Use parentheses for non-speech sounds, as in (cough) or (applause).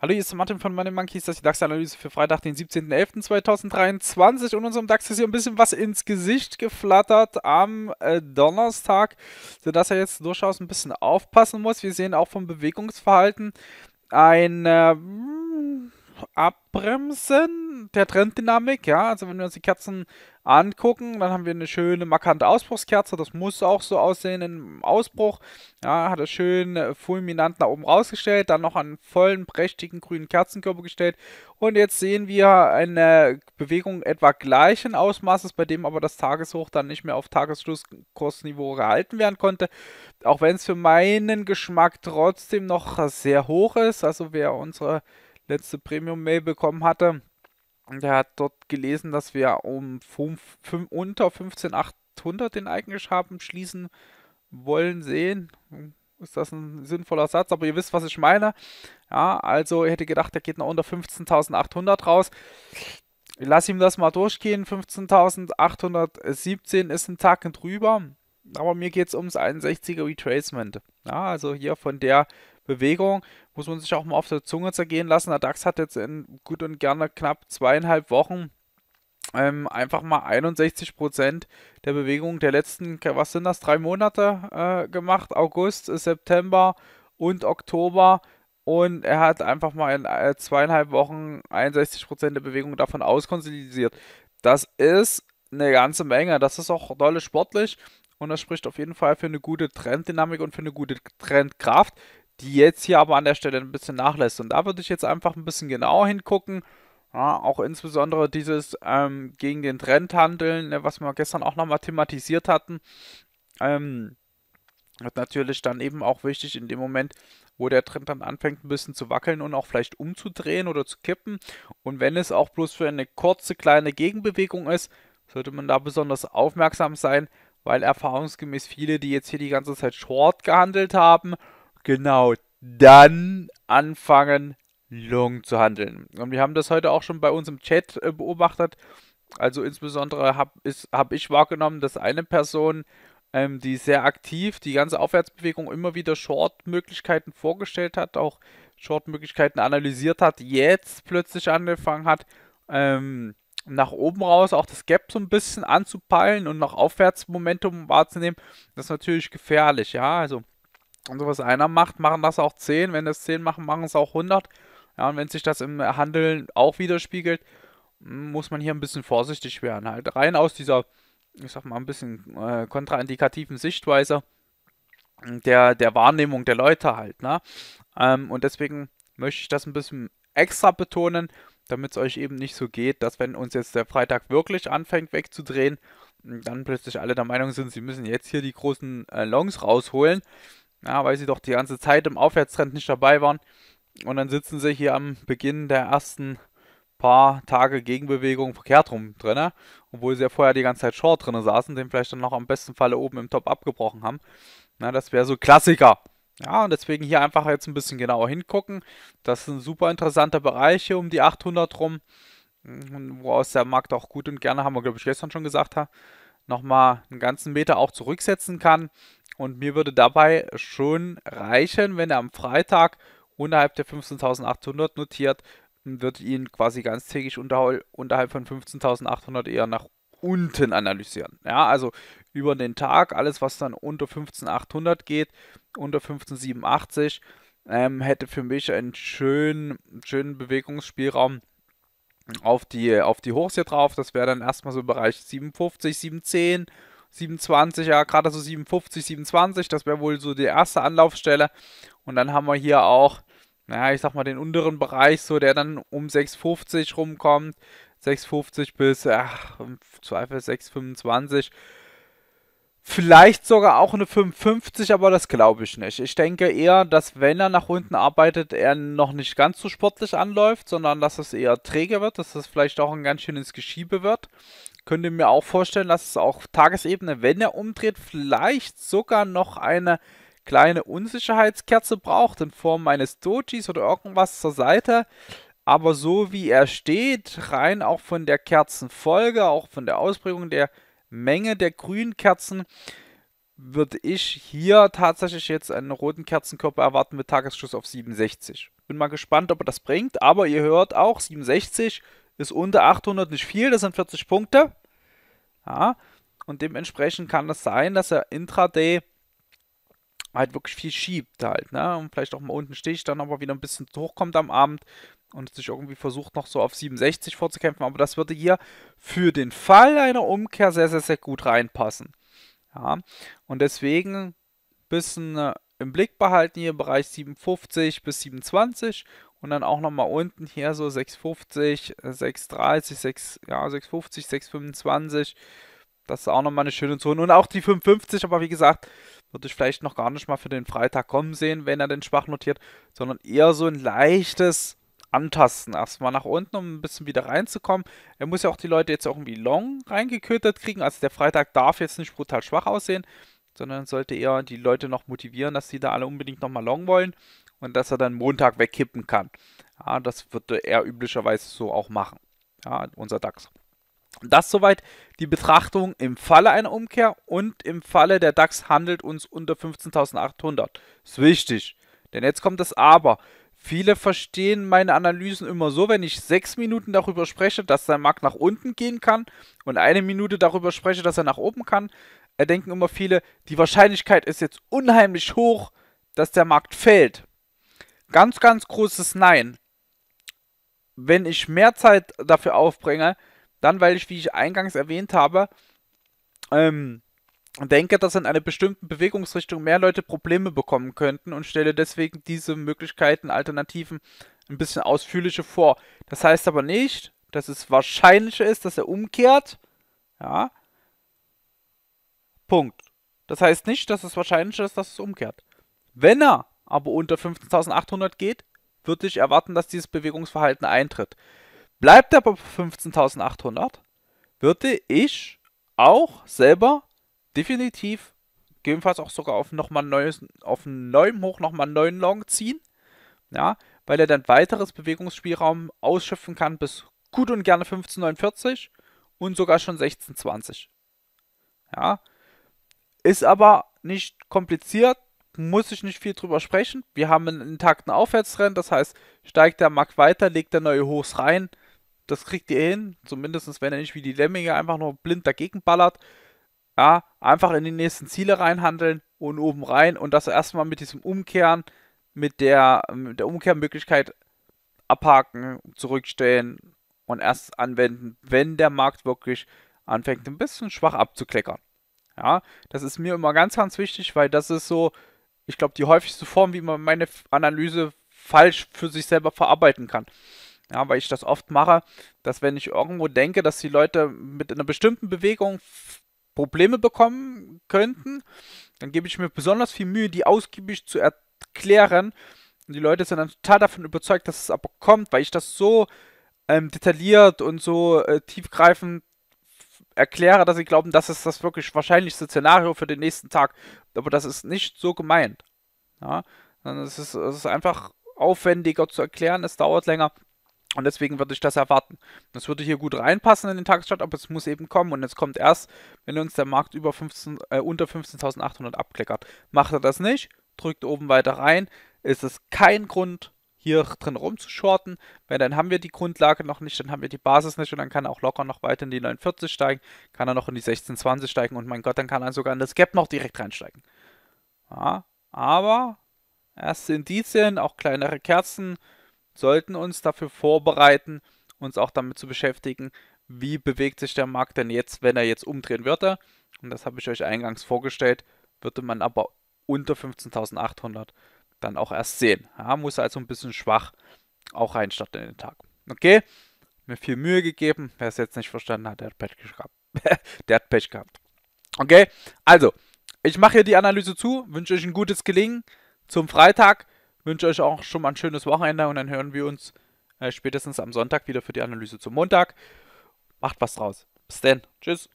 Hallo, hier ist Martin von Money Monkeys, das ist die DAX-Analyse für Freitag, den 17.11.2023 und unserem DAX ist hier ein bisschen was ins Gesicht geflattert am äh, Donnerstag, sodass er jetzt durchaus ein bisschen aufpassen muss. Wir sehen auch vom Bewegungsverhalten ein... Äh, Abbremsen der Trenddynamik, ja. Also wenn wir uns die Kerzen angucken, dann haben wir eine schöne markante Ausbruchskerze. Das muss auch so aussehen im Ausbruch. Ja, hat er schön äh, fulminant nach oben rausgestellt, dann noch einen vollen, prächtigen grünen Kerzenkörper gestellt. Und jetzt sehen wir eine Bewegung etwa gleichen Ausmaßes, bei dem aber das Tageshoch dann nicht mehr auf Tagesschlusskursniveau gehalten werden konnte. Auch wenn es für meinen Geschmack trotzdem noch sehr hoch ist. Also wer unsere letzte Premium-Mail bekommen hatte. Der hat dort gelesen, dass wir um 5, 5, unter 15.800 den eigentlich schließen wollen sehen. Ist das ein sinnvoller Satz? Aber ihr wisst, was ich meine. Ja, also ich hätte gedacht, der geht noch unter 15.800 raus. Ich lass ihm das mal durchgehen. 15.817 ist ein Tag drüber. Aber mir geht es ums 61er Retracement. Ja, also hier von der Bewegung, muss man sich auch mal auf der Zunge zergehen lassen. Der DAX hat jetzt in gut und gerne knapp zweieinhalb Wochen ähm, einfach mal 61% der Bewegung der letzten, was sind das, drei Monate äh, gemacht, August, September und Oktober. Und er hat einfach mal in äh, zweieinhalb Wochen 61% der Bewegung davon auskonsolidiert. Das ist eine ganze Menge. Das ist auch dolle sportlich. Und das spricht auf jeden Fall für eine gute Trenddynamik und für eine gute Trendkraft die jetzt hier aber an der Stelle ein bisschen nachlässt. Und da würde ich jetzt einfach ein bisschen genauer hingucken. Ja, auch insbesondere dieses ähm, gegen den Trend handeln, ne, was wir gestern auch nochmal thematisiert hatten. Ähm, ist natürlich dann eben auch wichtig in dem Moment, wo der Trend dann anfängt ein bisschen zu wackeln und auch vielleicht umzudrehen oder zu kippen. Und wenn es auch bloß für eine kurze kleine Gegenbewegung ist, sollte man da besonders aufmerksam sein, weil erfahrungsgemäß viele, die jetzt hier die ganze Zeit Short gehandelt haben, genau dann anfangen, Lungen zu handeln. Und wir haben das heute auch schon bei uns im Chat äh, beobachtet. Also insbesondere habe hab ich wahrgenommen, dass eine Person, ähm, die sehr aktiv die ganze Aufwärtsbewegung immer wieder Short-Möglichkeiten vorgestellt hat, auch Short-Möglichkeiten analysiert hat, jetzt plötzlich angefangen hat, ähm, nach oben raus auch das Gap so ein bisschen anzupeilen und noch Aufwärtsmomentum wahrzunehmen. Das ist natürlich gefährlich, ja. Also und so was einer macht, machen das auch 10. Wenn das 10 machen, machen es auch 100. Ja, und wenn sich das im Handeln auch widerspiegelt, muss man hier ein bisschen vorsichtig werden. Halt rein aus dieser, ich sag mal, ein bisschen äh, kontraindikativen Sichtweise der, der Wahrnehmung der Leute halt. Ne? Ähm, und deswegen möchte ich das ein bisschen extra betonen, damit es euch eben nicht so geht, dass wenn uns jetzt der Freitag wirklich anfängt wegzudrehen, dann plötzlich alle der Meinung sind, sie müssen jetzt hier die großen äh, Longs rausholen ja, weil sie doch die ganze Zeit im Aufwärtstrend nicht dabei waren. Und dann sitzen sie hier am Beginn der ersten paar Tage Gegenbewegung verkehrt rum drin, obwohl sie ja vorher die ganze Zeit short drin saßen, den vielleicht dann noch am besten Falle oben im Top abgebrochen haben. Na, das wäre so Klassiker. Ja, und deswegen hier einfach jetzt ein bisschen genauer hingucken. Das sind super interessante Bereiche um die 800 rum, hm, woraus der Markt auch gut und gerne, haben wir glaube ich gestern schon gesagt, nochmal einen ganzen Meter auch zurücksetzen kann. Und mir würde dabei schon reichen, wenn er am Freitag unterhalb der 15.800 notiert, würde ich ihn quasi ganztägig unterhalb von 15.800 eher nach unten analysieren. Ja, also über den Tag, alles was dann unter 15.800 geht, unter 15.87, ähm, hätte für mich einen schönen, schönen Bewegungsspielraum auf die, auf die Hochs hier drauf. Das wäre dann erstmal so im Bereich 57, 710, 27, ja, gerade so 57, 27. Das wäre wohl so die erste Anlaufstelle. Und dann haben wir hier auch, naja, ich sag mal den unteren Bereich, so der dann um 650 rumkommt. 650 bis, ach, im Zweifel 625. Vielleicht sogar auch eine 55, aber das glaube ich nicht. Ich denke eher, dass wenn er nach unten arbeitet, er noch nicht ganz so sportlich anläuft, sondern dass es eher träge wird, dass es vielleicht auch ein ganz schönes Geschiebe wird. Könnte mir auch vorstellen, dass es auch Tagesebene, wenn er umdreht, vielleicht sogar noch eine kleine Unsicherheitskerze braucht in Form eines Dojis oder irgendwas zur Seite. Aber so wie er steht, rein auch von der Kerzenfolge, auch von der Ausprägung der Kerzenfolge, Menge der grünen Kerzen würde ich hier tatsächlich jetzt einen roten Kerzenkörper erwarten mit Tagesschuss auf 67. Bin mal gespannt, ob er das bringt, aber ihr hört auch, 67 ist unter 800 nicht viel, das sind 40 Punkte. Ja, und dementsprechend kann es das sein, dass er intraday halt wirklich viel schiebt halt, ne? Und vielleicht auch mal unten sticht, dann aber wieder ein bisschen hochkommt am Abend, und sich irgendwie versucht noch so auf 67 vorzukämpfen, aber das würde hier für den Fall einer Umkehr sehr, sehr, sehr gut reinpassen. Ja, und deswegen ein bisschen äh, im Blick behalten hier im Bereich 57 bis 27 und dann auch nochmal unten hier so 650, 630, 6, ja, 650, 625. Das ist auch nochmal eine schöne Zone. Und auch die 550, aber wie gesagt, würde ich vielleicht noch gar nicht mal für den Freitag kommen sehen, wenn er den schwach notiert, sondern eher so ein leichtes antasten erstmal nach unten, um ein bisschen wieder reinzukommen. Er muss ja auch die Leute jetzt irgendwie long reingekötet kriegen. Also der Freitag darf jetzt nicht brutal schwach aussehen, sondern sollte eher die Leute noch motivieren, dass sie da alle unbedingt nochmal long wollen und dass er dann Montag wegkippen kann. Ja, das würde er üblicherweise so auch machen. Ja, unser DAX. Das soweit die Betrachtung im Falle einer Umkehr und im Falle der DAX handelt uns unter 15.800. Ist wichtig. Denn jetzt kommt das Aber. Viele verstehen meine Analysen immer so, wenn ich sechs Minuten darüber spreche, dass der Markt nach unten gehen kann und eine Minute darüber spreche, dass er nach oben kann, denken immer viele, die Wahrscheinlichkeit ist jetzt unheimlich hoch, dass der Markt fällt. Ganz, ganz großes Nein. Wenn ich mehr Zeit dafür aufbringe, dann weil ich, wie ich eingangs erwähnt habe, ähm, denke, dass in einer bestimmten Bewegungsrichtung mehr Leute Probleme bekommen könnten und stelle deswegen diese Möglichkeiten, Alternativen ein bisschen ausführlicher vor. Das heißt aber nicht, dass es wahrscheinlicher ist, dass er umkehrt. Ja. Punkt. Das heißt nicht, dass es wahrscheinlicher ist, dass es umkehrt. Wenn er aber unter 15.800 geht, würde ich erwarten, dass dieses Bewegungsverhalten eintritt. Bleibt er aber bei 15.800, würde ich auch selber definitiv gegebenenfalls auch sogar auf nochmal neues, auf einen neuen Hoch nochmal einen neuen Long ziehen. Ja, weil er dann weiteres Bewegungsspielraum ausschöpfen kann bis gut und gerne 1549 und sogar schon 1620. Ja. Ist aber nicht kompliziert, muss ich nicht viel drüber sprechen. Wir haben einen intakten Aufwärtstrend, das heißt, steigt der Markt weiter, legt der neue Hochs rein. Das kriegt ihr hin, zumindest wenn er nicht wie die Lemminge einfach nur blind dagegen ballert. Ja, einfach in die nächsten Ziele reinhandeln und oben rein und das erstmal mit diesem Umkehren, mit der, mit der Umkehrmöglichkeit abhaken, zurückstellen und erst anwenden, wenn der Markt wirklich anfängt, ein bisschen schwach abzukleckern. Ja, das ist mir immer ganz, ganz wichtig, weil das ist so, ich glaube, die häufigste Form, wie man meine Analyse falsch für sich selber verarbeiten kann. Ja, weil ich das oft mache, dass wenn ich irgendwo denke, dass die Leute mit einer bestimmten Bewegung Probleme bekommen könnten, dann gebe ich mir besonders viel Mühe, die ausgiebig zu erklären. Und die Leute sind dann total davon überzeugt, dass es aber kommt, weil ich das so ähm, detailliert und so äh, tiefgreifend erkläre, dass sie glauben, das ist das wirklich wahrscheinlichste Szenario für den nächsten Tag. Aber das ist nicht so gemeint. Ja? es ist, es ist einfach aufwendiger zu erklären, es dauert länger. Und deswegen würde ich das erwarten. Das würde hier gut reinpassen in den Tagesstart, aber es muss eben kommen. Und es kommt erst, wenn uns der Markt über 15, äh, unter 15.800 abkleckert. Macht er das nicht, drückt oben weiter rein, ist es kein Grund, hier drin rumzuschorten, weil dann haben wir die Grundlage noch nicht, dann haben wir die Basis nicht und dann kann er auch locker noch weiter in die 49 steigen, kann er noch in die 1620 steigen und mein Gott, dann kann er sogar in das Gap noch direkt reinsteigen. Ja, aber erste Indizien, auch kleinere Kerzen, sollten uns dafür vorbereiten, uns auch damit zu beschäftigen, wie bewegt sich der Markt denn jetzt, wenn er jetzt umdrehen würde. Und das habe ich euch eingangs vorgestellt, würde man aber unter 15.800 dann auch erst sehen. Ja, muss also ein bisschen schwach auch reinstarten in den Tag. Okay, mir viel Mühe gegeben. Wer es jetzt nicht verstanden hat, der hat Pech gehabt. (laughs) der hat Pech gehabt. Okay, also, ich mache hier die Analyse zu, wünsche euch ein gutes Gelingen zum Freitag wünsche euch auch schon mal ein schönes Wochenende und dann hören wir uns äh, spätestens am Sonntag wieder für die Analyse zum Montag. Macht was draus. Bis dann. Tschüss.